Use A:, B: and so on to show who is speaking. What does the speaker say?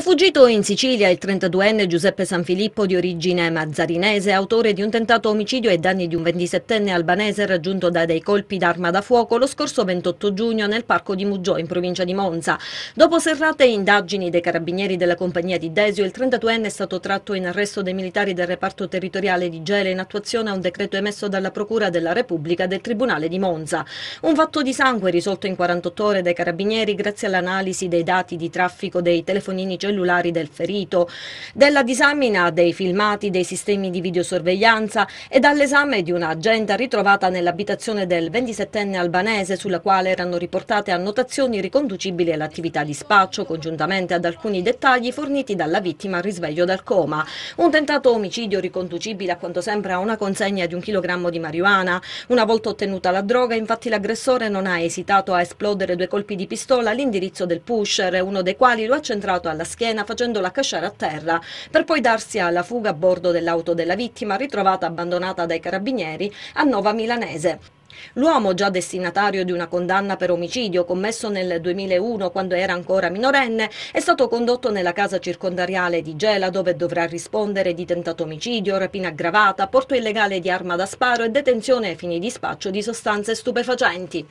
A: È fuggito in Sicilia il 32enne Giuseppe Sanfilippo di origine mazzarinese, autore di un tentato omicidio ai danni di un 27enne albanese raggiunto da dei colpi d'arma da fuoco lo scorso 28 giugno nel parco di Muggio in provincia di Monza. Dopo serrate indagini dei carabinieri della compagnia di Desio, il 32enne è stato tratto in arresto dai militari del reparto territoriale di Gela in attuazione a un decreto emesso dalla Procura della Repubblica del Tribunale di Monza. Un fatto di sangue risolto in 48 ore dai carabinieri grazie all'analisi dei dati di traffico dei telefonini cellulari cellulari del ferito, della disamina dei filmati dei sistemi di videosorveglianza e dall'esame di un'agenda ritrovata nell'abitazione del 27enne albanese sulla quale erano riportate annotazioni riconducibili all'attività di spaccio congiuntamente ad alcuni dettagli forniti dalla vittima al risveglio dal coma. Un tentato omicidio riconducibile a quanto sembra a una consegna di un chilogrammo di marijuana. Una volta ottenuta la droga infatti l'aggressore non ha esitato a esplodere due colpi di pistola all'indirizzo del pusher, uno dei quali lo ha centrato alla schiena facendola casciare a terra per poi darsi alla fuga a bordo dell'auto della vittima ritrovata abbandonata dai carabinieri a Nova Milanese. L'uomo, già destinatario di una condanna per omicidio commesso nel 2001 quando era ancora minorenne, è stato condotto nella casa circondariale di Gela dove dovrà rispondere di tentato omicidio, rapina aggravata, porto illegale di arma da sparo e detenzione ai fini di spaccio di sostanze stupefacenti.